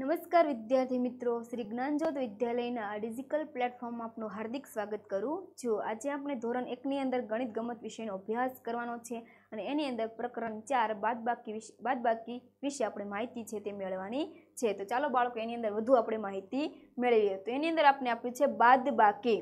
નમસ્કાર વિદ્યાર્થી મિત્રો શ્રી જ્ઞાનજ્યોત વિદ્યાલયના આ ડિજિટલ પ્લેટફોર્મમાં આપનું હાર્દિક સ્વાગત કરું જો આજે આપણે ધોરણ એકની અંદર ગણિત ગમત વિષયનો અભ્યાસ કરવાનો છે અને એની અંદર પ્રકરણ ચાર બાદબાકી વિશે બાદબાકી વિશે આપણે માહિતી છે તે મેળવવાની છે તો ચાલો બાળકો એની અંદર વધુ આપણે માહિતી મેળવીએ તો એની અંદર આપણે આપ્યું છે બાદબાકી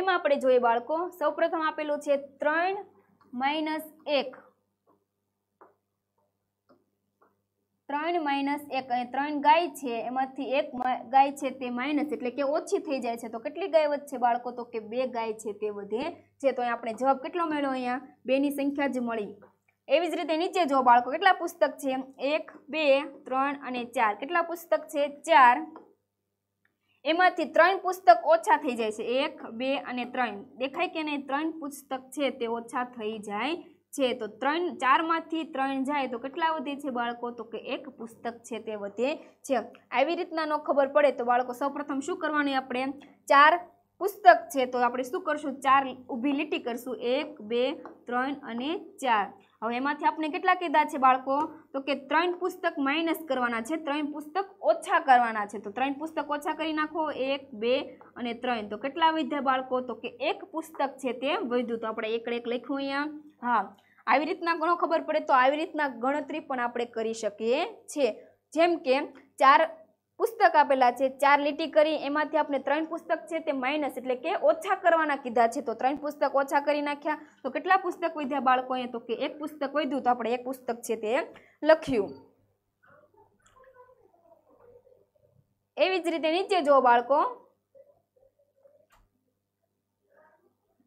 એમાં આપણે જોઈએ બાળકો સૌપ્રથમ આપેલું છે ત્રણ માઇનસ એક ત્રણ માઇનસ એક ત્રણ ગાય છે એમાંથી એક ગાય છે તે માઇનસ એટલે કે ઓછી થઈ જાય છે તો કેટલી ગાય વધશે બાળકો તો કે બે ગાય છે તે વધે છે તો આપણે જવાબ કેટલો મળ્યો અહીંયા બેની સંખ્યા જ મળી એવી જ રીતે નીચે જો બાળકો કેટલા પુસ્તક છે એક બે ત્રણ અને ચાર કેટલા પુસ્તક છે ચાર એમાંથી ત્રણ પુસ્તક ઓછા થઈ જાય છે એક બે અને ત્રણ દેખાય કે નહીં ત્રણ પુસ્તક છે તે ઓછા થઈ જાય છે તો ત્રણ ચારમાંથી ત્રણ જાય તો કેટલા વધે છે બાળકો તો કે એક પુસ્તક છે તે વધે છે આવી રીતના ન ખબર પડે તો બાળકો સૌપ્રથમ શું કરવાની આપણે ચાર પુસ્તક છે તો આપણે શું કરશું ચાર ઊભી લીટી કરશું એક બે ત્રણ અને ચાર હવે એમાંથી આપણે કેટલા કીધા છે બાળકો તો કે ત્રણ પુસ્તક માઇનસ કરવાના છે ત્રણ પુસ્તક ઓછા કરવાના છે તો ત્રણ પુસ્તક ઓછા કરી નાખો એક બે અને ત્રણ તો કેટલા વધ્યા બાળકો તો કે એક પુસ્તક છે તે વધ્યું તો આપણે એક એક લખ્યું અહીંયા હા આવી રીતના ઘણો ખબર પડે તો આવી રીતના ગણતરી પણ આપણે કરી શકીએ છીએ જેમ કે ચાર પુસ્તક આપેલા છે ચાર લીટી કરી એમાંથી આપણે ત્રણ પુસ્તક છે તે માઇનસ એટલે કે ઓછા કરવાના કીધા છે તો ત્રણ પુસ્તક ઓછા કરી નાખ્યા તો કેટલા પુસ્તક વધ્યા બાળકોએ તો કે એક પુસ્તક વધ્યું તો આપણે એક પુસ્તક છે તે લખ્યું એવી જ રીતે નીચે જો બાળકો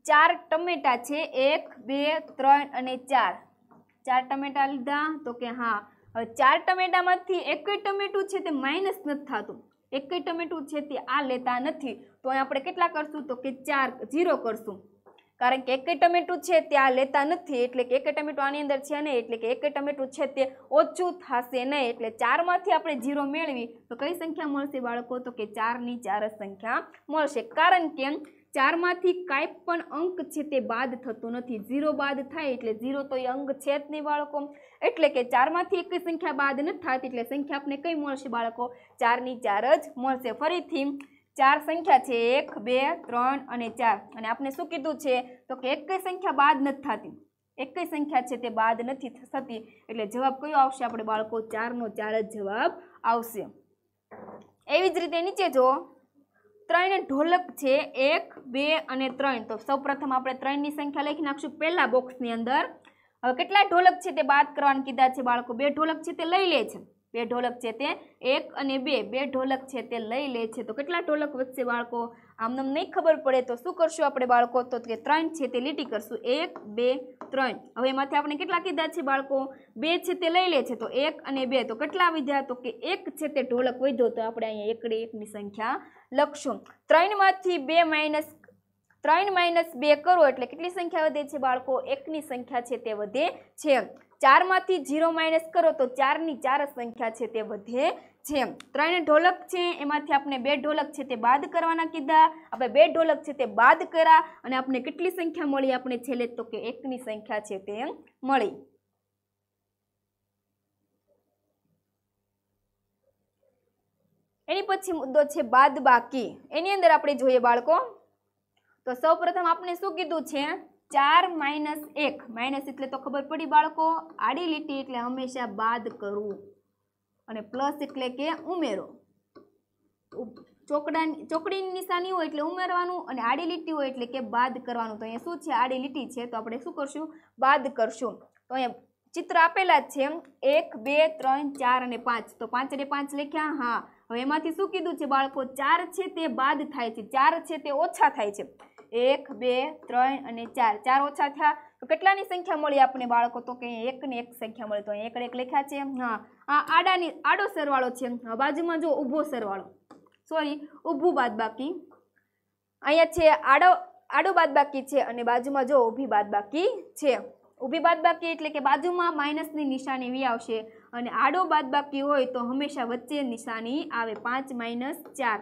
ચાર ટમેટા છે એક બે ત્રણ અને ચાર ચાર ટમેટા લીધા તો કે હા ચાર ટમેટામાંથી એકય ટમેટું છે તે માઇનસ નથી થતું એકય ટમેટું છે તે આ લેતા નથી તો આપણે કેટલા કરશું તો કે ચાર જીરો કરશું કારણ કે એકે ટમેટું છે ત્યાં લેતા નથી એટલે કે એકે ટમેટું આની અંદર છે નહીં એટલે કે એકે ટમેટું છે તે ઓછું થશે નહીં એટલે ચારમાંથી આપણે જીરો મેળવી તો કઈ સંખ્યા મળશે બાળકો તો કે ચારની ચાર સંખ્યા મળશે કારણ કે ચારમાંથી કાંઈ પણ અંક છે તે બાદ થતું નથી ઝીરો બાદ થાય એટલે ઝીરો તો એ અંક છે જ નહીં બાળકો એટલે કે ચારમાંથી એક સંખ્યા બાદ નથી થતી એટલે સંખ્યા આપને કઈ મળશે બાળકો ચારની ચાર જ મળશે ફરીથી ચાર સંખ્યા છે એક બે ત્રણ અને ચાર અને આપણે શું કીધું છે તો કે એક સંખ્યા બાદ નથી થતી એક સંખ્યા છે તે બાદ નથી થતી એટલે જવાબ કયો આવશે આપણે બાળકો ચારનો ચાર જ જવાબ આવશે એવી જ રીતે નીચે જો ત્રણ ઢોલક છે એક બે અને ત્રણ તો સૌપ્રથમ આપણે ત્રણની સંખ્યા લખી નાખશું પહેલાં બોક્સની અંદર હવે કેટલા ઢોલક છે તે બાદ કરવાની કીધા છે બાળકો બે ઢોલક છે તે લઈ લે છે બે ઢોલક છે તે એક અને બે બે ઢોલક છે તે લઈ લે છે તો કેટલા ઢોલક વધશે બાળકો આમને નહીં ખબર પડે તો શું કરશું આપણે બાળકો તો કે ત્રણ છે તે લીટી કરશું એક બે ત્રણ હવે એમાંથી આપણે કેટલા કીધા છે બાળકો બે છે તે લઈ લે છે તો એક અને બે તો કેટલા વિધ્યા તો કે એક છે તે ઢોલક વધ્યો તો આપણે અહીંયા એકડે એકની સંખ્યા લખશું ત્રણમાંથી બે માઇનસ ત્રણ માઇનસ બે કરો એટલે કેટલી સંખ્યા વધે છે બાળકો એકની સંખ્યા છે તે વધે છે ચારમાંથી જીરો માઇનસ કરો તો ચારની ચાર સંખ્યા છે તે વધે છે ત્રણ ઢોલક છે એમાંથી આપણે બે ઢોલક છે તે બાદ કરવાના કીધા આપણે બે ઢોલક છે તે બાદ કરા અને આપણે કેટલી સંખ્યા મળી આપણે છેલ્લે તો કે એકની સંખ્યા છે તે મળી એની પછી મુદ્દો છે બાદ બાકી એની અંદર આપણે જોઈએ બાળકો તો સૌપ્રથમ આપણે શું કીધું છે ચાર માઇનસ એક માઇનસ એટલે તો ખબર પડી બાળકો આડી લીટી એટલે હંમેશા બાદ કરવું અને પ્લસ એટલે કે ઉમેરો ચોકડા ચોકડીની નિશાની હોય એટલે ઉમેરવાનું અને આડી લીટી હોય એટલે કે બાદ કરવાનું તો અહીંયા શું છે આડી લીટી છે તો આપણે શું કરશું બાદ કરશું તો અહીંયા ચિત્ર આપેલા જ છે એક બે ત્રણ ચાર અને પાંચ તો પાંચ અને પાંચ લખ્યા હા હવે એમાંથી શું કીધું છે બાળકો ચાર છે તે બાદ થાય છે ચાર છે તે ઓછા થાય છે એક બે ત્રણ અને ચાર ચાર ઓછા થયા તો કેટલાની સંખ્યા મળી આપણે બાળકો તો કે એકને એક સંખ્યા મળી તો એક એક લખ્યા છે હા આ આડાની આડો સરવાળો છે બાજુમાં જો ઊભો સરવાળો સોરી ઊભું બાદ બાકી અહીંયા છે આડો આડો બાદ બાકી છે અને બાજુમાં જો ઊભી બાદ બાકી છે ઊભી બાદબાકી એટલે કે બાજુમાં માઇનસની નિશાની વી આવશે અને આડો બાદ બાકી હોય તો હંમેશા વચ્ચે નિશાની આવે પાંચ માઇનસ ચાર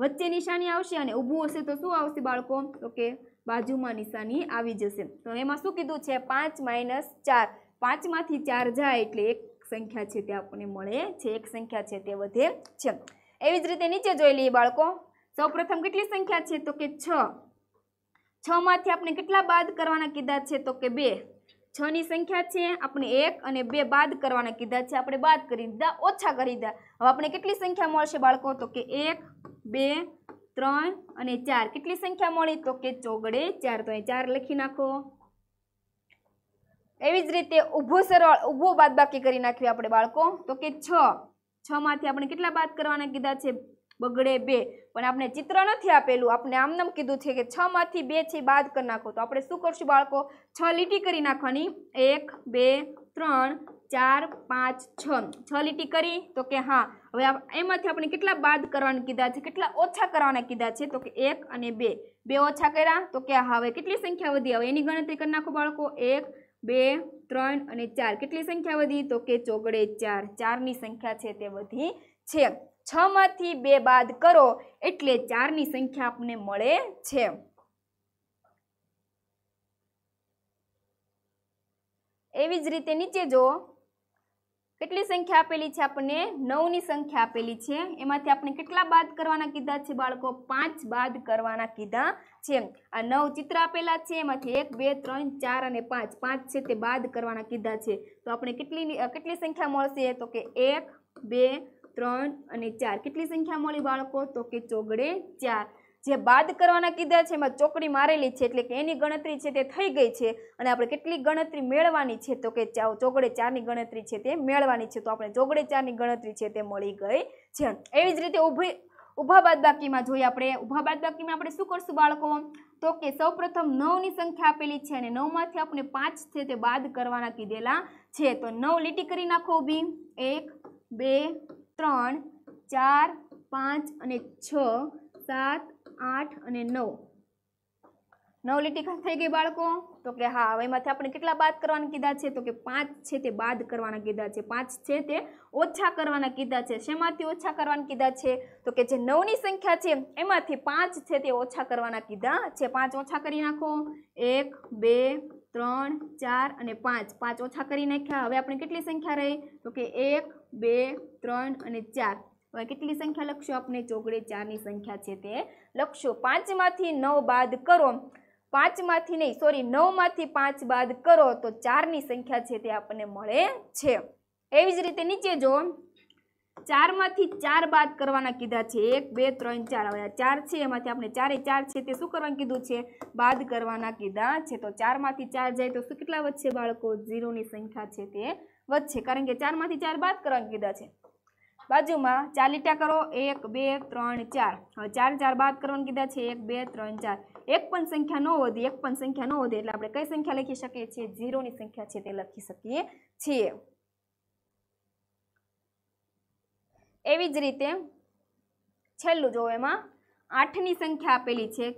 વચ્ચે નિશાની આવશે અને ઊભું હશે તો શું આવશે બાળકો તો કે બાજુમાં નિશાની આવી જશે તો એમાં શું કીધું છે પાંચ માઇનસ ચાર પાંચમાંથી ચાર જાય એટલે એક સંખ્યા છે તે આપણને મળે છે એક સંખ્યા છે તે વધે છે એવી જ રીતે નીચે જોઈ લઈએ બાળકો સૌપ્રથમ કેટલી સંખ્યા છે તો કે છ છમાંથી આપણે કેટલા બાદ કરવાના કીધા છે તો કે બે છની સંખ્યા છે આપણે એક અને બે બાદ કરવાના કીધા છે આપણે બાદ કરી દીધા ઓછા કરી દીધા હવે આપણે કેટલી સંખ્યા મળશે બાળકો તો કે એક બે ત્રણ અને ચાર કેટલી સંખ્યા મળી તો કે ચોગડે ચાર તો અહીં ચાર લખી નાખો એવી જ રીતે ઊભો સરળ ઊભો બાદબાકી કરી નાખવી આપણે બાળકો તો કે છ છમાંથી આપણે કેટલા બાદ કરવાના કીધા છે બગડે બે પણ આપણે ચિત્ર નથી આપેલું આપણે આમનામ કીધું છે કે છમાંથી બે છે બાદ કરી નાખો તો આપણે શું કરશું બાળકો છ લીટી કરી નાખવાની એક બે ત્રણ ચાર પાંચ છ છ લીટી કરી તો કે હા હવે એમાંથી આપણે કેટલા બાદ કરવાના કીધા છે કેટલા ઓછા કરવાના કીધા છે તો કે એક અને બે બે ઓછા કર્યા તો કે હા હવે કેટલી સંખ્યા વધી હવે એની ગણતરી કરી નાખો બાળકો એક બે ત્રણ અને ચાર કેટલી સંખ્યા વધી તો કે ચોગડે ચાર ચારની સંખ્યા છે તે વધી છે છમાંથી બે બાદ કરો એટલે ચારની સંખ્યા આપણને મળે છે એવી જ રીતે નીચે જો કેટલી સંખ્યા આપેલી છે આપણને નવની સંખ્યા આપેલી છે એમાંથી આપણે કેટલા બાદ કરવાના કીધા છે બાળકો પાંચ બાદ કરવાના કીધા છે આ નવ ચિત્ર આપેલા છે એમાંથી એક બે ત્રણ ચાર અને પાંચ પાંચ છે તે બાદ કરવાના કીધા છે તો આપણે કેટલી કેટલી સંખ્યા મળશે તો કે એક બે ત્રણ અને ચાર કેટલી સંખ્યા મળી બાળકો તો કે ચોગડે ચાર જે બાદ કરવાના કીધા છે એમાં ચોકડી મારેલી છે એટલે કે એની ગણતરી છે તે થઈ ગઈ છે અને આપણે કેટલી ગણતરી મેળવાની છે તો કે ચોગડે ચારની ગણતરી છે તે મેળવાની છે તો આપણે ચોગડે ચારની ગણતરી છે તે મળી ગઈ છે એવી જ રીતે ઊભી ઊભા બાદબાકીમાં જોઈએ આપણે ઊભા બાદબાકીમાં આપણે શું કરશું બાળકો તો કે સૌપ્રથમ નવની સંખ્યા આપેલી છે અને નવમાંથી આપણે પાંચ છે તે બાદ કરવાના કીધેલા છે તો નવ લીટી કરી નાખો ઊભી એક બે ત્રણ ચાર પાંચ અને છ સાત આઠ અને નવ નવ લીટી થઈ ગઈ બાળકો તો કે હા હવે એમાંથી આપણે કેટલા બાદ કરવાના કીધા છે તો કે પાંચ છે તે બાદ કરવાના કીધા છે પાંચ છે તે ઓછા કરવાના કીધા છે શેમાંથી ઓછા કરવાના કીધા છે તો કે જે નવની સંખ્યા છે એમાંથી પાંચ છે તે ઓછા કરવાના કીધા છે પાંચ ઓછા કરી નાખો એક બે ત્રણ ચાર અને પાંચ પાંચ ઓછા કરી નાખ્યા હવે આપણે કેટલી સંખ્યા રહી તો કે એક બે ત્રણ અને ચાર હવે કેટલી સંખ્યા લખશો આપણે ચોગડે ચારની સંખ્યા છે તે લખશો પાંચમાંથી નવ બાદ કરો પાંચમાંથી નહીં સોરી નવમાંથી પાંચ બાદ કરો તો ચારની સંખ્યા છે તે આપણને મળે છે એવી જ રીતે નીચે જો ચારમાંથી ચાર બાદ કરવાના કીધા છે એક બે ત્રણ ચાર હવે ચાર છે એમાંથી આપણે ચારે ચાર છે તે શું કરવાનું કીધું છે બાદ કરવાના કીધા છે તો ચારમાંથી ચાર જાય તો શું કેટલા વધશે બાળકો ઝીરોની સંખ્યા છે તે વધશે કારણ કે ચારમાંથી ચાર બાદ કરવાની કીધા છે બાજુમાં ચાર લીટા કરો એક બે ત્રણ ચાર હવે ચાર ચાર બાદ કરવાની કીધા છે એક બે ત્રણ ચાર એક પણ સંખ્યા ન વધે એક પણ સંખ્યા ન વધે એટલે આપણે કઈ સંખ્યા લખી શકીએ છીએ ઝીરોની સંખ્યા છે તે લખી શકીએ છીએ એવી જ રીતે છેલ્લું જો એમાં આઠની સંખ્યા આપેલી છે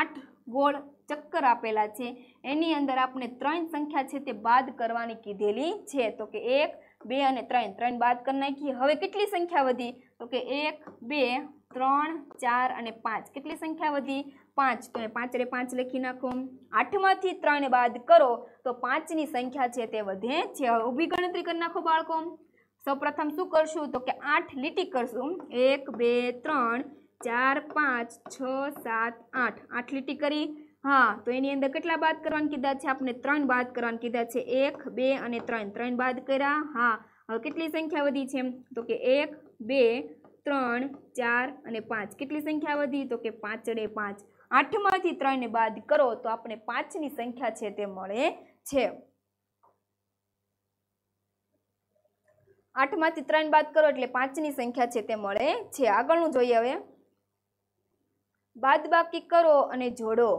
આઠ ગોળ ચક્કર આપેલા છે એની અંદર આપણે ત્રણ સંખ્યા છે તે બાદ કરવાની કીધેલી છે તો કે એક બે અને ત્રણ ત્રણ બાદ કરી નાખી હવે કેટલી સંખ્યા વધી તો કે એક બે ત્રણ ચાર અને પાંચ કેટલી સંખ્યા વધી પાંચ તો એ પાંચ રે પાંચ લખી નાખો આઠમાંથી ત્રણ બાદ કરો તો પાંચની સંખ્યા છે તે વધે છે હવે ઊભી ગણતરી કરી નાખો બાળકો સૌપ્રથમ શું કરશું તો કે આઠ લીટી કરશું એક બે ત્રણ ચાર પાંચ છ સાત આઠ આઠ લીટી કરી હા તો એની અંદર કેટલા બાદ કરવાનું કીધા છે આપણે ત્રણ બાદ કરવાનું કીધા છે એક બે અને ત્રણ ત્રણ બાદ કર્યા હા હવે કેટલી સંખ્યા વધી છે તો કે એક બે ત્રણ ચાર અને પાંચ કેટલી સંખ્યા વધી તો કે પાંચડે પાંચ આઠમાંથી ત્રણને બાદ કરો તો આપણે પાંચની સંખ્યા છે તે મળે છે આઠમાંથી ત્રણ બાદ કરો એટલે પાંચની સંખ્યા છે તે મળે છે આગળનું જોઈએ હવે બાદ બાકી કરો અને જોડો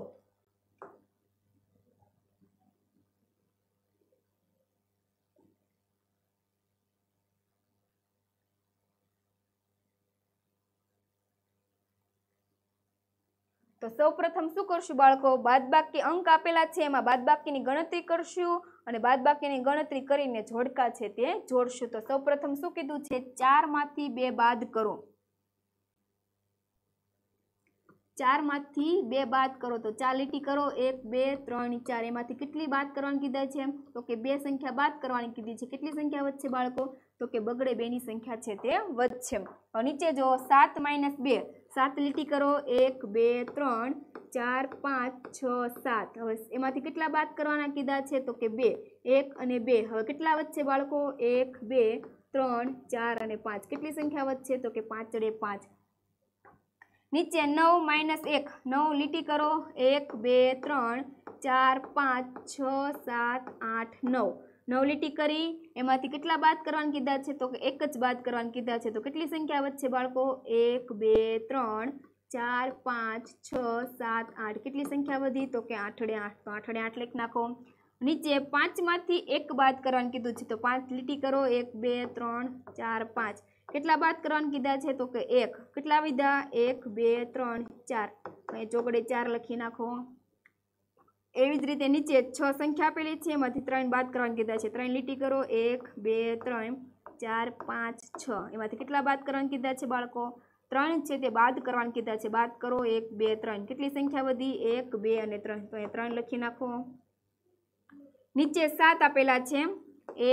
તો સૌપ્રથમ શું કરશું બાળકો બાદબાકી અંક આપેલા છે એમાં બાદબાકીની ગણતરી કરશું અને બાદબાકીની ગણતરી કરીને જોડકા છે તે જોડશું તો સૌ પ્રથમ શું કીધું છે ચારમાંથી બે બાદ કરો ચારમાંથી બે બાદ કરો તો ચાર લીટી કરો એક બે ત્રણ ચાર એમાંથી કેટલી બાદ કરવાની કીધા છે તો કે બે સંખ્યા બાદ કરવાની કીધી છે કેટલી સંખ્યા વધશે બાળકો તો કે બગડે બેની સંખ્યા છે તે વધશે નીચે જો સાત માઇનસ બે સાત લીટી કરો એક બે ત્રણ ચાર પાંચ છ સાત હવે એમાંથી કેટલા બાદ કરવાના કીધા છે તો કે બે એક અને બે હવે કેટલા વધશે બાળકો એક બે ત્રણ ચાર અને પાંચ કેટલી સંખ્યા વધશે તો કે પાંચ ચડે પાંચ નીચે નવ માઇનસ એક નવ લીટી કરો એક બે ત્રણ ચાર પાંચ છ સાત આઠ નવ નવ લીટી કરી એમાંથી કેટલા બાદ કરવાનું કીધા છે તો કે એક જ બાદ કરવાનું કીધા છે તો કેટલી સંખ્યા વધશે બાળકો એક બે ત્રણ ચાર પાંચ છ સાત આઠ કેટલી સંખ્યા વધી તો કે આઠડે આઠ તો આઠડે આઠ લેખ નાખો નીચે પાંચમાંથી એક બાદ કરવાનું કીધું છે તો પાંચ લીટી કરો એક બે ત્રણ ચાર પાંચ કેટલા બાદ કરવાનું કીધા છે તો કે એક કેટલા વિધા એક બે ત્રણ ચાર અહીં ચોકડે ચાર લખી નાખો એવી જ રીતે નીચે છ સંખ્યા આપેલી છે એમાંથી ત્રણ બાદ કરવાનું કીધા છે ત્રણ લીટી કરો એક બે ત્રણ ચાર પાંચ છ એમાંથી કેટલા બાદ કરવાનું કીધા છે બાળકો ત્રણ છે તે બાદ કરવાનું કીધા છે બાદ કરો એક બે ત્રણ કેટલી સંખ્યા વધી એક બે અને ત્રણ તો અહીંયા ત્રણ લખી નાખો નીચે સાત આપેલા છે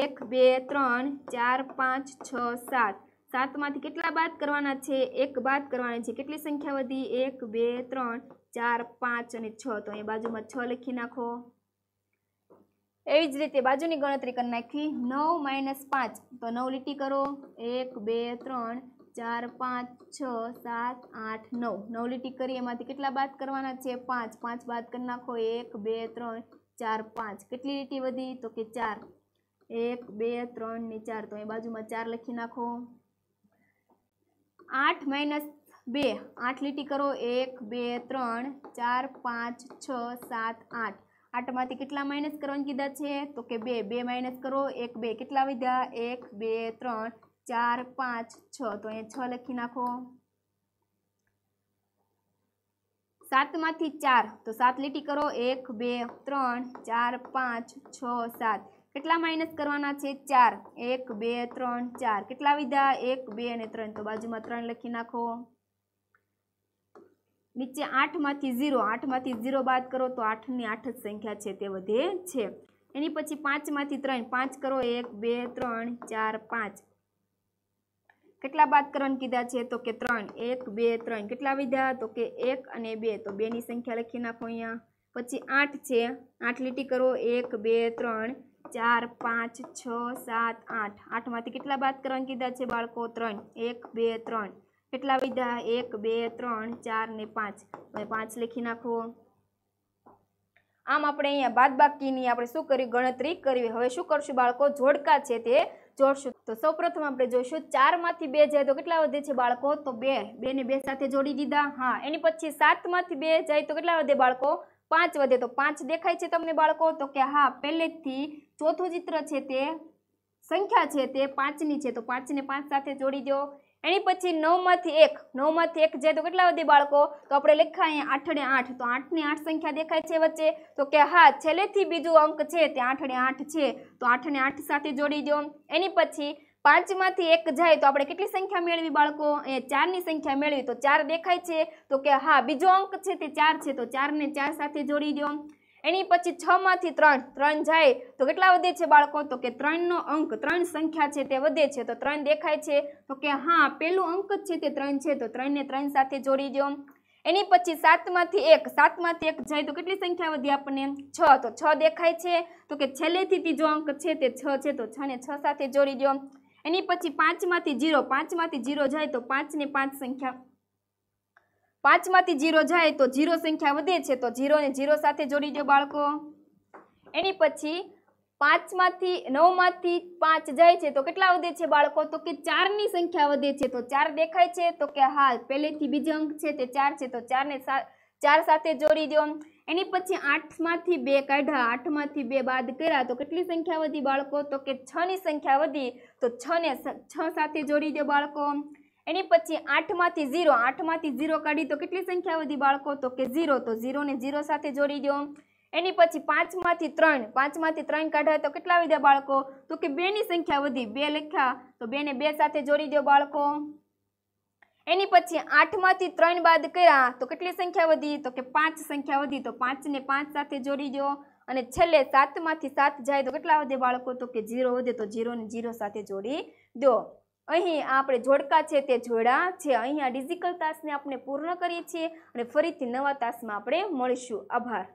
એક બે ત્રણ ચાર પાંચ છ સાત સાતમાંથી કેટલા બાદ કરવાના છે એક બાદ કરવાની છે કેટલી સંખ્યા વધી એક બે ત્રણ ચાર પાંચ અને છ તો અહીં બાજુમાં છ લખી નાખો એવી જ રીતે બાજુની ગણતરી કરી નાખી નવ માઇનસ પાંચ તો નવ લીટી કરો એક બે ત્રણ ચાર પાંચ છ સાત આઠ નવ નવ લીટી કરી એમાંથી કેટલા બાદ કરવાના છે પાંચ પાંચ બાદ કરી નાખો એક બે ત્રણ ચાર પાંચ કેટલી લીટી વધી તો કે ચાર એક બે ત્રણ ને ચાર તો એ બાજુમાં ચાર લખી નાખો આઠ માઇનસ બે આઠ લીટી કરો એક બે ત્રણ ચાર પાંચ છ સાત આઠ આઠમાંથી કેટલા માઇનસ કરવાની કીધા છે તો કે બે બે માઇનસ કરો એક બે કેટલા વધ્યા એક બે ત્રણ ચાર પાંચ છ તો અહીંયા છ લખી નાખો સાતમાંથી ચાર તો સાત લીટી કરો એક બે ત્રણ ચાર પાંચ છ સાત કેટલા માઇનસ કરવાના છે ચાર એક બે ત્રણ ચાર કેટલા વિધા એક બે અને ત્રણ તો બાજુમાં ત્રણ લખી નાખો નીચે આઠમાંથી ઝીરો આઠમાંથી ઝીરો બાદ કરો તો આઠની આઠ જ સંખ્યા છે તે વધે છે એની પછી પાંચમાંથી ત્રણ પાંચ કરો એક બે ત્રણ ચાર પાંચ કેટલા બાદ કરવાનું કીધા છે તો કે ત્રણ એક બે ત્રણ કેટલા વિધા તો કે એક અને બે તો બેની સંખ્યા લખી નાખો અહીંયા પછી આઠ છે આઠ લીટી કરો એક બે ત્રણ ચાર પાંચ છ સાત આઠ આઠમાંથી કેટલા બાદ કરવાનું કીધા છે બાળકો ત્રણ એક બે ત્રણ કેટલા વિધા એક બે ત્રણ ચાર ને પાંચ હવે પાંચ લખી નાખો આમ આપણે અહીંયા બાદબાકીની આપણે શું કરી ગણતરી કરવી હવે શું કરશું બાળકો જોડકા છે તે જોડશું તો સૌપ્રથમ આપણે જોઈશું ચારમાંથી બે જાય તો કેટલા વધે છે બાળકો તો બે બે ને બે સાથે જોડી દીધા હા એની પછી સાતમાંથી બે જાય તો કેટલા વધે બાળકો પાંચ વધે તો પાંચ દેખાય છે તમને બાળકો તો કે હા પહેલેથી ચોથું ચિત્ર છે તે સંખ્યા છે તે પાંચની છે તો પાંચને પાંચ સાથે જોડી દો એની પછી નવમાંથી એક નવમાંથી એક છે તો કેટલા વધે બાળકો તો આપણે લખાય અહીંયા આઠડે આઠ તો આઠની આઠ સંખ્યા દેખાય છે વચ્ચે તો કે હા છેલ્લેથી બીજું અંક છે તે આઠડે આઠ છે તો આઠને આઠ સાથે જોડી દો એની પછી પાંચમાંથી એક જાય તો આપણે કેટલી સંખ્યા મેળવી બાળકો એ ચારની સંખ્યા મેળવી તો ચાર દેખાય છે તો કે હા બીજો અંક છે તે ચાર છે તો ચારને ચાર સાથે જોડી દો એની પછી છ માંથી ત્રણ ત્રણ જાય તો કેટલા વધે છે બાળકો તો કે ત્રણનો અંક ત્રણ સંખ્યા છે તે વધે છે તો ત્રણ દેખાય છે તો કે હા પેલું અંક જ છે તે ત્રણ છે તો ત્રણને ત્રણ સાથે જોડી દો એની પછી સાતમાંથી એક સાતમાંથી એક જાય તો કેટલી સંખ્યા વધી આપણને છ તો છ દેખાય છે તો કે છેલ્લેથી ત્રીજો અંક છે તે છ છે તો છને છ સાથે જોડી દો એની પછી પાંચમાંથી જીરો પાંચમાંથી જીરો જાય તો પાંચને પાંચ સંખ્યા પાંચમાંથી જીરો જાય તો જીરો સંખ્યા વધે છે તો જીરોને જીરો સાથે જોડી દો બાળકો એની પછી પાંચમાંથી નવમાંથી પાંચ જાય છે તો કેટલા વધે છે બાળકો તો કે ચારની સંખ્યા વધે છે તો ચાર દેખાય છે તો કે હા પહેલેથી બીજા અંક છે તે ચાર છે તો ચારને ચાર સાથે જોડી દો એની પછી આઠમાંથી બે કાઢ્યા આઠમાંથી બે બાદ કર્યા તો કેટલી સંખ્યા વધી બાળકો તો કે છની સંખ્યા વધી તો છને છ સાથે જોડી દો બાળકો એની પછી આઠમાંથી ઝીરો આઠમાંથી ઝીરો કાઢી તો કેટલી સંખ્યા વધી બાળકો તો કે ઝીરો તો ઝીરોને ઝીરો સાથે જોડી દો એની પછી પાંચમાંથી ત્રણ પાંચમાંથી ત્રણ કાઢાય તો કેટલા વધ્યા બાળકો તો કે બેની સંખ્યા વધી બે લખ્યા તો બેને બે સાથે જોડી દો બાળકો એની પછી આઠમાંથી ત્રણ બાદ કર્યા તો કેટલી સંખ્યા વધી તો કે પાંચ સંખ્યા વધી તો પાંચને પાંચ સાથે જોડી દો અને છેલ્લે સાતમાંથી સાત જાય તો કેટલા વધે બાળકો તો કે જીરો વધે તો ઝીરોને ઝીરો સાથે જોડી દો અહીં આપણે જોડકા છે તે જોડા છે અહીં આ ડિઝિકલ તાસને આપણે પૂર્ણ કરીએ છીએ અને ફરીથી નવા તાસમાં આપણે મળીશું આભાર